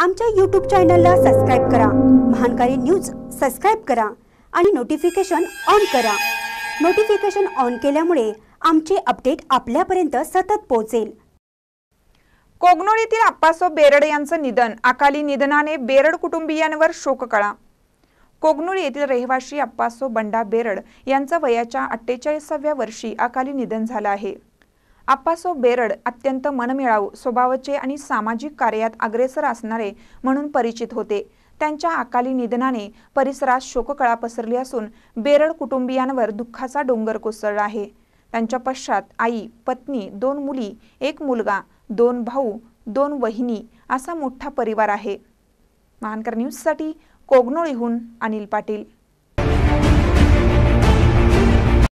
आमच्या यूट्यूब चॅनलला सबस्क्राईब करा महानकारी न्यूज सबस्क्राईब करा आणि नोटिफिकेशन ऑन करा नोटिफिकेशन ऑन केल्यामुळे आमचे अपडेट आपल्यापर्यंत सतत पोहोचेल कोगनोळीतील आप्पासो बेरड यांचं निधन अकाली निधनाने बेरड कुटुंबियांवर शोककळा कोगनोळी येथील रहिवाशी आप्पासो बंडा बेरड यांचं वयाच्या अठ्ठेचाळीसाव्या वर्षी अकाली निधन झालं आहे आप्पासो बेरड अत्यंत मनमिळाऊ स्वभावाचे आणि सामाजिक कार्यात अग्रेसर असणारे म्हणून परिचित होते त्यांच्या अकाली निधनाने परिसरात शोककळा पसरली असून बेरड कुटुंबियांवर दुःखाचा डोंगर कोसळला आहे त्यांच्या पश्चात आई पत्नी दोन मुली एक मुलगा दोन भाऊ दोन वहिनी असा मोठा परिवार आहे महानकर न्यूजसाठी कोगनोळीहून अनिल पाटील